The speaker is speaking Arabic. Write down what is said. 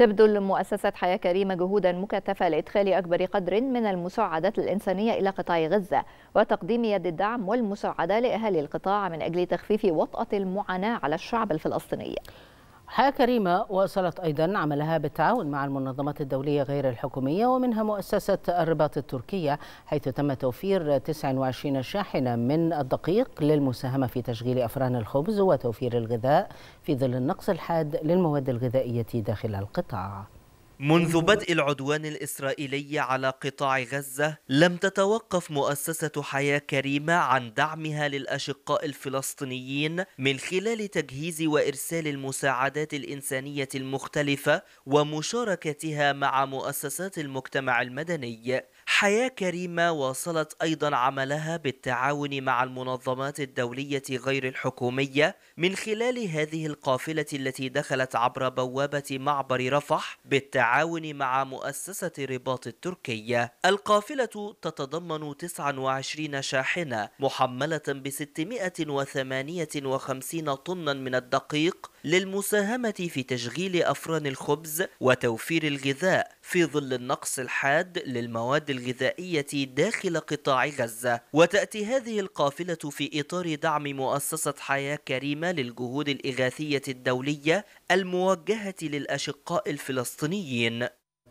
تبذل مؤسسة حياة كريمة جهودا مكثفة لإدخال أكبر قدر من المساعدات الإنسانية إلى قطاع غزة وتقديم يد الدعم والمساعدة لأهالي القطاع من أجل تخفيف وطأة المعاناة على الشعب الفلسطيني حياة كريمة واصلت أيضا عملها بالتعاون مع المنظمات الدولية غير الحكومية ومنها مؤسسة الرباط التركية حيث تم توفير 29 شاحنة من الدقيق للمساهمة في تشغيل أفران الخبز وتوفير الغذاء في ظل النقص الحاد للمواد الغذائية داخل القطاع منذ بدء العدوان الإسرائيلي على قطاع غزة لم تتوقف مؤسسة حياة كريمة عن دعمها للأشقاء الفلسطينيين من خلال تجهيز وإرسال المساعدات الإنسانية المختلفة ومشاركتها مع مؤسسات المجتمع المدني حياة كريمة واصلت أيضا عملها بالتعاون مع المنظمات الدولية غير الحكومية من خلال هذه القافلة التي دخلت عبر بوابة معبر رفح بالتعاون مع مؤسسة رباط التركية القافلة تتضمن 29 شاحنة محملة ب 658 طنا من الدقيق للمساهمة في تشغيل أفران الخبز وتوفير الغذاء في ظل النقص الحاد للمواد الغذائية داخل قطاع غزة وتأتي هذه القافلة في إطار دعم مؤسسة حياة كريمة للجهود الإغاثية الدولية الموجهة للأشقاء الفلسطينيين